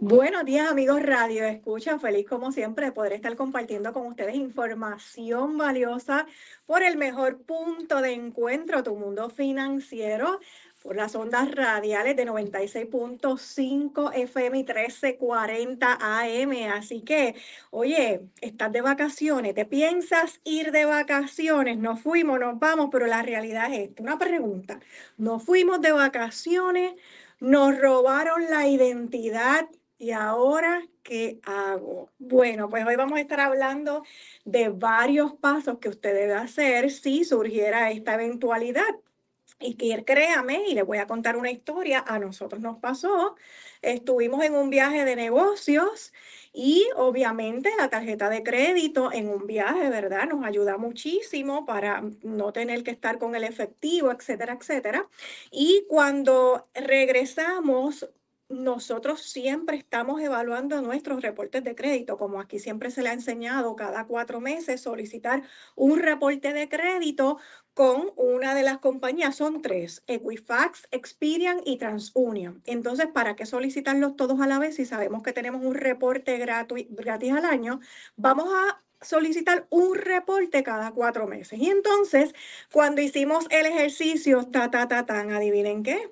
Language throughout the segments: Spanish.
Buenos días amigos Radio Escucha, feliz como siempre de poder estar compartiendo con ustedes información valiosa por el mejor punto de encuentro, tu mundo financiero, por las ondas radiales de 96.5 FM y 1340 AM. Así que, oye, estás de vacaciones, te piensas ir de vacaciones, nos fuimos, nos vamos, pero la realidad es esta, una pregunta, no fuimos de vacaciones nos robaron la identidad y ahora, ¿qué hago? Bueno, pues hoy vamos a estar hablando de varios pasos que usted debe hacer si surgiera esta eventualidad. Y que créame, y les voy a contar una historia, a nosotros nos pasó, estuvimos en un viaje de negocios y obviamente la tarjeta de crédito en un viaje, ¿verdad? Nos ayuda muchísimo para no tener que estar con el efectivo, etcétera, etcétera. Y cuando regresamos, nosotros siempre estamos evaluando nuestros reportes de crédito, como aquí siempre se le ha enseñado cada cuatro meses solicitar un reporte de crédito con una de las compañías, son tres, Equifax, Experian y TransUnion. Entonces, ¿para qué solicitarlos todos a la vez si sabemos que tenemos un reporte gratis, al año? Vamos a solicitar un reporte cada cuatro meses. Y entonces, cuando hicimos el ejercicio, ta, ta, ta, tan, adivinen qué,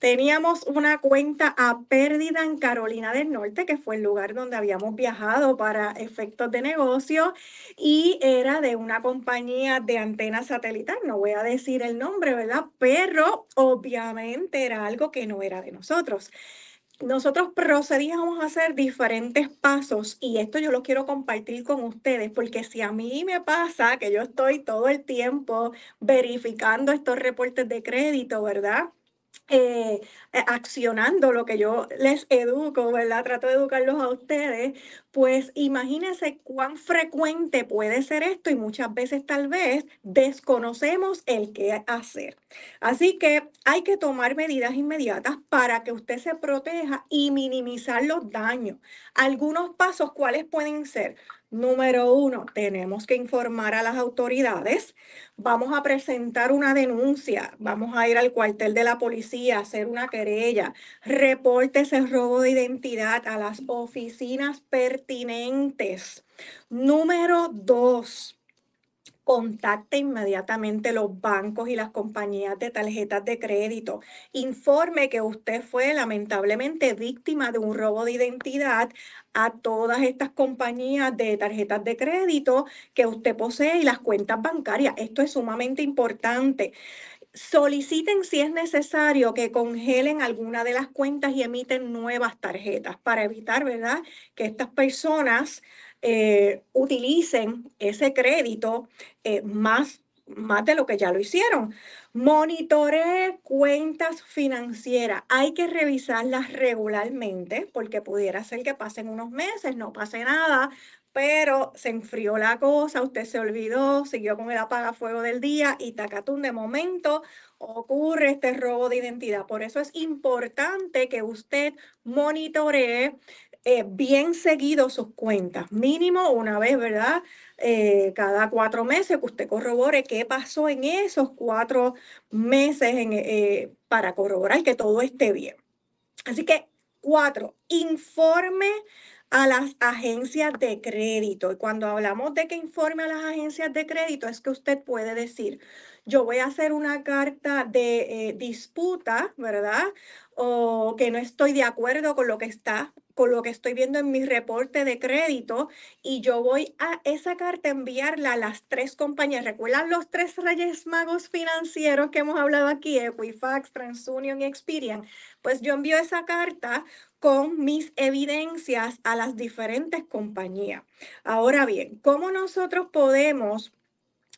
Teníamos una cuenta a pérdida en Carolina del Norte, que fue el lugar donde habíamos viajado para efectos de negocio, y era de una compañía de antena satelital, no voy a decir el nombre, ¿verdad? Pero obviamente era algo que no era de nosotros nosotros procedíamos a hacer diferentes pasos y esto yo lo quiero compartir con ustedes porque si a mí me pasa que yo estoy todo el tiempo verificando estos reportes de crédito, ¿verdad? Eh, eh, accionando lo que yo les educo, ¿verdad? Trato de educarlos a ustedes, pues imagínense cuán frecuente puede ser esto y muchas veces tal vez desconocemos el qué hacer. Así que hay que tomar medidas inmediatas para que usted se proteja y minimizar los daños. Algunos pasos, ¿cuáles pueden ser? Número uno, tenemos que informar a las autoridades. Vamos a presentar una denuncia, vamos a ir al cuartel de la policía, hacer una querella, reporte ese robo de identidad a las oficinas pertinentes. Número dos, contacte inmediatamente los bancos y las compañías de tarjetas de crédito. Informe que usted fue lamentablemente víctima de un robo de identidad a todas estas compañías de tarjetas de crédito que usted posee y las cuentas bancarias. Esto es sumamente importante. Soliciten si es necesario que congelen alguna de las cuentas y emiten nuevas tarjetas para evitar, ¿verdad?, que estas personas eh, utilicen ese crédito eh, más, más de lo que ya lo hicieron. Monitoree cuentas financieras. Hay que revisarlas regularmente porque pudiera ser que pasen unos meses, no pase nada, pero se enfrió la cosa, usted se olvidó, siguió con el apagafuego del día y tacatún de momento ocurre este robo de identidad. Por eso es importante que usted monitoree eh, bien seguido sus cuentas, mínimo una vez, ¿verdad? Eh, cada cuatro meses que usted corrobore qué pasó en esos cuatro meses eh, para corroborar que todo esté bien. Así que cuatro, informe a las agencias de crédito. Y cuando hablamos de que informe a las agencias de crédito, es que usted puede decir, yo voy a hacer una carta de disputa, ¿verdad? O que no estoy de acuerdo con lo que está con lo que estoy viendo en mi reporte de crédito y yo voy a esa carta enviarla a las tres compañías. ¿Recuerdan los tres reyes magos financieros que hemos hablado aquí, Equifax, TransUnion y Experian? Pues yo envío esa carta con mis evidencias a las diferentes compañías. Ahora bien, ¿cómo nosotros podemos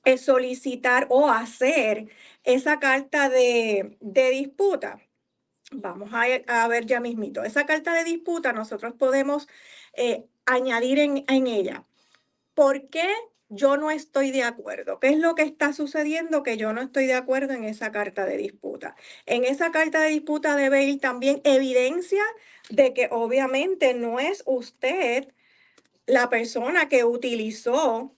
eh, solicitar o hacer esa carta de disputa? Vamos a, ver ya mismito. Esa carta de disputa nosotros podemos eh, añadir en, ella. ¿Por qué yo no estoy de acuerdo? ¿Qué es lo que está sucediendo que yo no estoy de acuerdo en esa carta de disputa? En esa carta de disputa debe ir también evidencia de que obviamente no es usted la persona que utilizó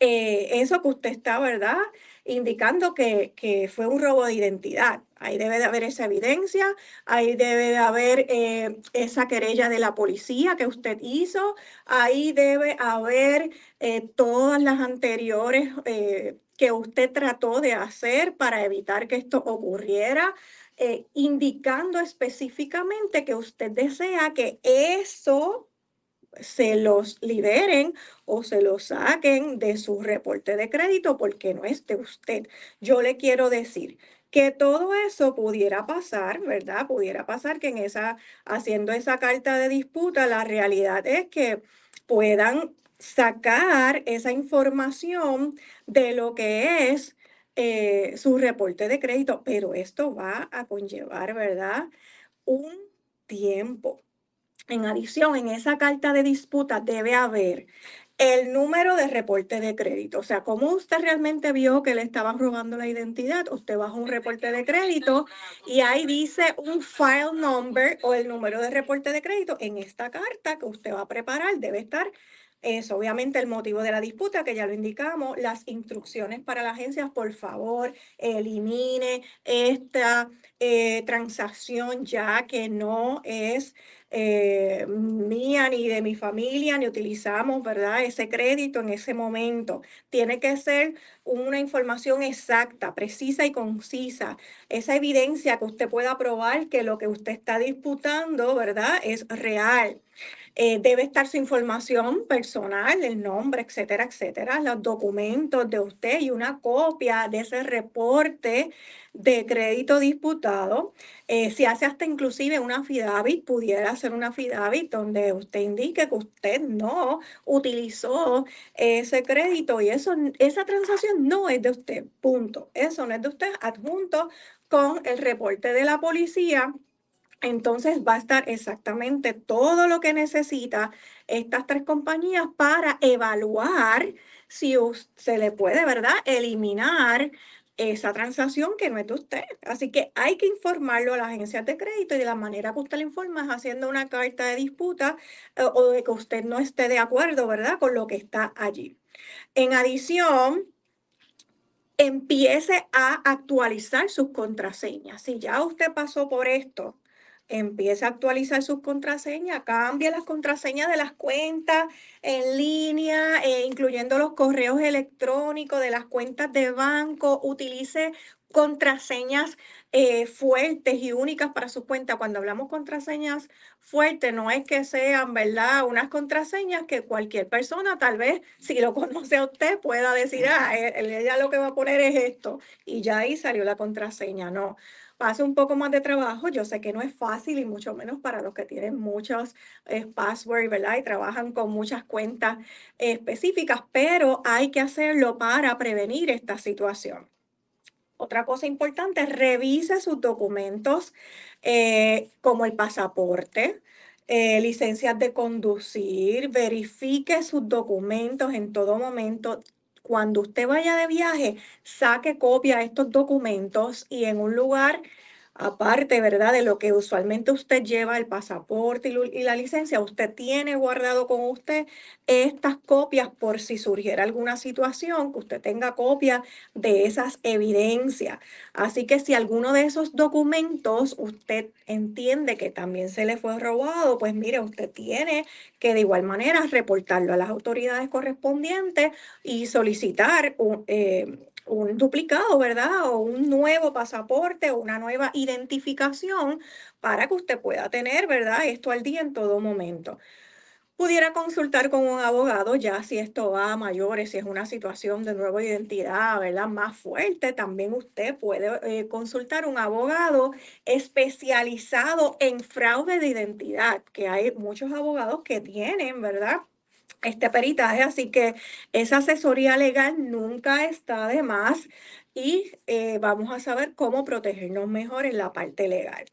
eh, eso que usted está, ¿verdad? Indicando que, que fue un robo de identidad. Ahí debe de haber esa evidencia, ahí debe de haber eh, esa querella de la policía que usted hizo, ahí debe haber eh, todas las anteriores eh, que usted trató de hacer para evitar que esto ocurriera, indicando específicamente que usted desea que eso se los liberen o se los saquen de su reporte de crédito porque no es de usted. Yo le quiero decir, que todo eso pudiera pasar, ¿verdad? Pudiera pasar que en esa, haciendo esa carta de disputa, la realidad es que puedan sacar esa información de lo que es eh, su reporte de crédito, pero esto va a conllevar, ¿verdad? Un tiempo. En adición, en esa carta de disputa debe haber el número de reporte de crédito. O sea, como usted realmente vio que le estaban robando la identidad. Usted baja un reporte de crédito y ahí dice un file number o el número de reporte de crédito. En esta carta que usted va a preparar debe estar es obviamente el motivo de la disputa, que ya lo indicamos, las instrucciones para la agencia, por favor, elimine esta eh, transacción ya que no es eh, mía ni de mi familia, ni utilizamos, ¿verdad? Ese crédito en ese momento. Tiene que ser una información exacta, precisa y concisa. Esa evidencia que usted pueda probar que lo que usted está disputando, ¿verdad? Es real. Eh, debe estar su información personal, el nombre, etcétera, etcétera, los documentos de usted y una copia de ese reporte de crédito disputado. Eh, si hace hasta inclusive una FIDAVIT, pudiera hacer una FIDAVIT donde usted indique que usted no utilizó ese crédito y eso, esa transacción no es de usted, punto. Eso no es de usted, adjunto con el reporte de la policía entonces va a estar exactamente todo lo que necesita estas tres compañías para evaluar si se le puede, ¿verdad?, eliminar esa transacción que no es de usted. Así que hay que informarlo a las agencias de crédito y de la manera que usted le informa es haciendo una carta de disputa eh, o de que usted no esté de acuerdo, ¿verdad?, con lo que está allí. En adición, empiece a actualizar sus contraseñas. Si ya usted pasó por esto, empieza a actualizar sus contraseñas, cambie las contraseñas de las cuentas en línea, eh, incluyendo los correos electrónicos de las cuentas de banco, utilice contraseñas eh, fuertes y únicas para sus cuentas. Cuando hablamos contraseñas fuertes, no es que sean, ¿verdad? Unas contraseñas que cualquier persona, tal vez, si lo conoce a usted, pueda decir, ah, e, ella lo que va a poner es esto. Y ya ahí salió la contraseña. No, Pase un poco más de trabajo. Yo sé que no es fácil y mucho menos para los que tienen muchos eh, passwords, ¿verdad? Y trabajan con muchas cuentas específicas, pero hay que hacerlo para prevenir esta situación. Otra cosa importante, revise sus documentos eh, como el pasaporte, eh, licencias de conducir, verifique sus documentos en todo momento, cuando usted vaya de viaje, saque copia de estos documentos y en un lugar aparte, ¿verdad? De lo que usualmente usted lleva, el pasaporte y, la licencia, usted tiene guardado con usted estas copias por si surgiera alguna situación, que usted tenga copia de esas evidencias. Así que si alguno de esos documentos usted entiende que también se le fue robado, pues mire, usted tiene que de igual manera reportarlo a las autoridades correspondientes y solicitar un... Eh, un duplicado, ¿verdad? O un nuevo pasaporte o una nueva identificación para que usted pueda tener, ¿verdad? Esto al día en todo momento pudiera consultar con un abogado ya si esto va a mayores, si es una situación de nueva identidad, ¿verdad? Más fuerte, también usted puede eh, consultar un abogado especializado en fraude de identidad, que hay muchos abogados que tienen, ¿verdad? este peritaje, así que esa asesoría legal nunca está de más y eh, vamos a saber cómo protegernos mejor en la parte legal.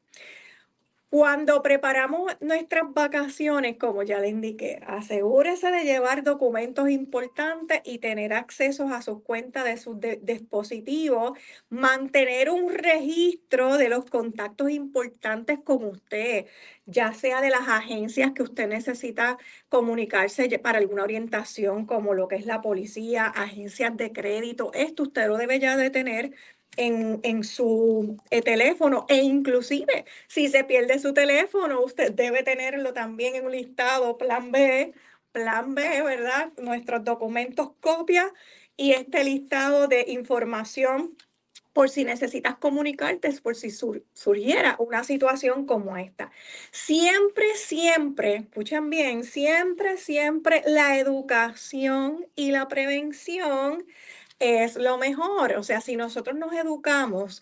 Cuando preparamos nuestras vacaciones, como ya le indiqué, asegúrese de llevar documentos importantes y tener acceso a sus cuentas de sus dispositivos, mantener un registro de los contactos importantes con usted, ya sea de las agencias que usted necesita comunicarse para alguna orientación, como lo que es la policía, agencias de crédito. Esto usted lo debe ya de tener en, en su eh, teléfono e inclusive si se pierde su teléfono, usted debe tenerlo también en un listado, plan B, plan B, ¿verdad? Nuestros documentos copia y este listado de información por si necesitas comunicarte, por si surgiera una situación como esta. Siempre, siempre, escuchen bien, siempre, siempre la educación y la prevención es lo mejor. O sea, si nosotros nos educamos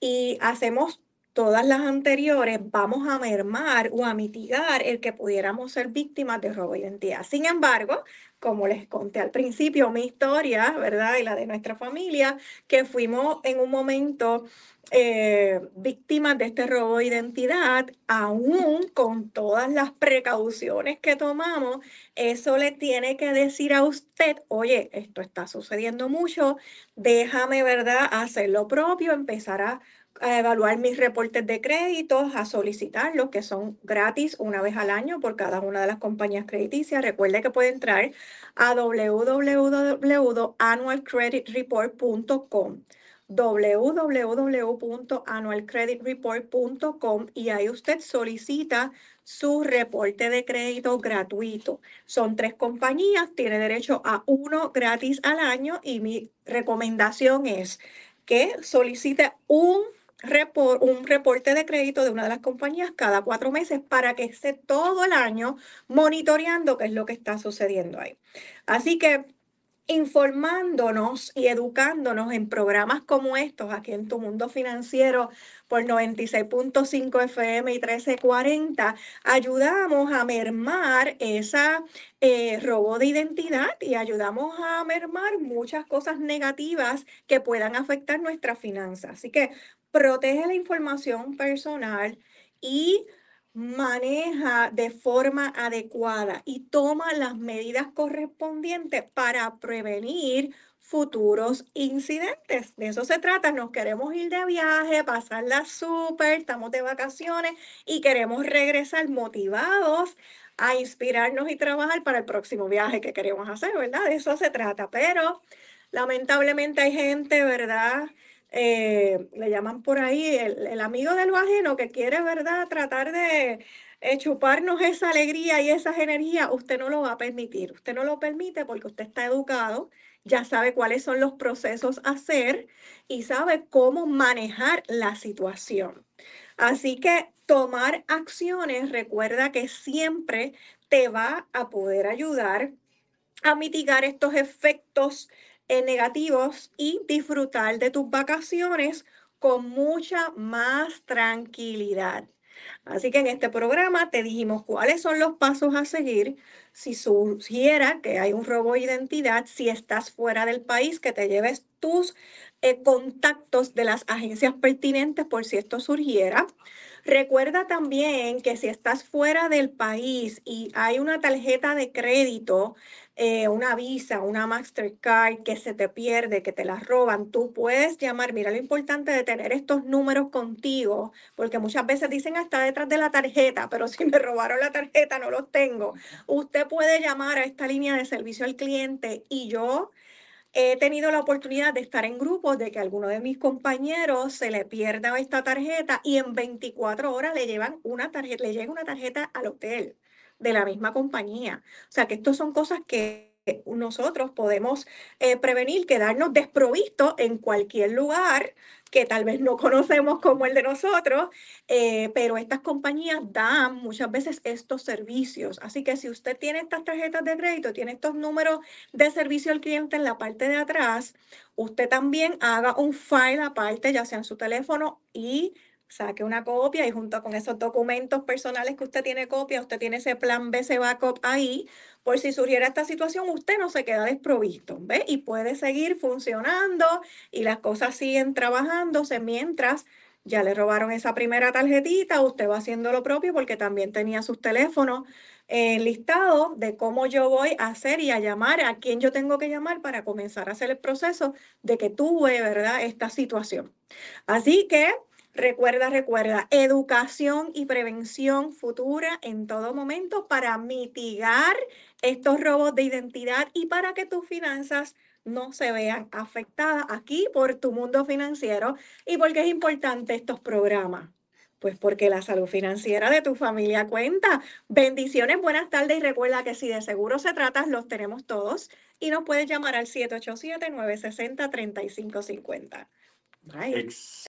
y hacemos todas las anteriores, vamos a mermar o a mitigar el que pudiéramos ser víctimas de robo de identidad. Sin embargo, como les conté al principio, mi historia, ¿verdad? Y la de nuestra familia, que fuimos en un momento eh, víctimas de este robo de identidad, aún con todas las precauciones que tomamos, eso le tiene que decir a usted, oye, esto está sucediendo mucho, déjame, ¿verdad?, hacer lo propio, empezar a, evaluar mis reportes de créditos, a solicitarlos, que son gratis una vez al año por cada una de las compañías crediticias. Recuerde que puede entrar a www.annualcreditreport.com www.anualcreditreport.com y ahí usted solicita su reporte de crédito gratuito. Son tres compañías, tiene derecho a uno gratis al año y mi recomendación es que solicite un, un reporte de crédito de una de las compañías cada cuatro meses para que esté todo el año monitoreando qué es lo que está sucediendo ahí. Así que informándonos y educándonos en programas como estos, aquí en Tu Mundo Financiero por 96.5 FM y 1340, ayudamos a mermar esa eh, robo de identidad y ayudamos a mermar muchas cosas negativas que puedan afectar nuestras finanzas. Así que protege la información personal y maneja de forma adecuada y toma las medidas correspondientes para prevenir futuros incidentes. De eso se trata, nos queremos ir de viaje, pasarla súper, estamos de vacaciones y queremos regresar motivados a inspirarnos y trabajar para el próximo viaje que queremos hacer, ¿verdad? De eso se trata, pero lamentablemente hay gente, ¿verdad? Eh, le llaman por ahí el, amigo de lo ajeno que quiere, ¿verdad?, tratar de eh, chuparnos esa alegría y esas energías, usted no lo va a permitir. Usted no lo permite porque usted está educado, ya sabe cuáles son los procesos a hacer y sabe cómo manejar la situación. Así que tomar acciones, recuerda que siempre te va a poder ayudar a mitigar estos efectos en eh, negativos y disfrutar de tus vacaciones con mucha más tranquilidad. Así que en este programa te dijimos cuáles son los pasos a seguir si surgiera que hay un robo de identidad, si estás fuera del país, que te lleves tus eh, contactos de las agencias pertinentes por si esto surgiera. Recuerda también que si estás fuera del país y hay una tarjeta de crédito, eh, una Visa, una Mastercard que se te pierde, que te la roban, tú puedes llamar. Mira lo importante de tener estos números contigo, porque muchas veces dicen hasta detrás de la tarjeta, pero si me robaron la tarjeta no los tengo. Usted puede llamar a esta línea de servicio al cliente y yo He tenido la oportunidad de estar en grupos de que a alguno de mis compañeros se le pierda esta tarjeta y en 24 horas le llevan una tarjeta, le llega una tarjeta al hotel de la misma compañía. O sea que estas son cosas que nosotros podemos eh, prevenir quedarnos desprovistos en cualquier lugar que tal vez no conocemos como el de nosotros, eh, pero estas compañías dan muchas veces estos servicios. Así que si usted tiene estas tarjetas de crédito, tiene estos números de servicio al cliente en la parte de atrás, usted también haga un file aparte, ya sea en su teléfono y saque una copia y junto con esos documentos personales que usted tiene copia, usted tiene ese plan B, ese backup ahí, por si surgiera esta situación, usted no se queda desprovisto, ¿ve? Y puede seguir funcionando y las cosas siguen trabajándose mientras ya le robaron esa primera tarjetita, usted va haciendo lo propio porque también tenía sus teléfonos eh, listados de cómo yo voy a hacer y a llamar, a quién yo tengo que llamar para comenzar a hacer el proceso de que tuve, ¿verdad?, esta situación. Así que Recuerda, recuerda, educación y prevención futura en todo momento para mitigar estos robos de identidad y para que tus finanzas no se vean afectadas aquí por tu mundo financiero y porque es importante estos programas. Pues porque la salud financiera de tu familia cuenta. Bendiciones, buenas tardes y recuerda que si de seguro se tratas los tenemos todos y nos puedes llamar al 787-960-3550. Bye.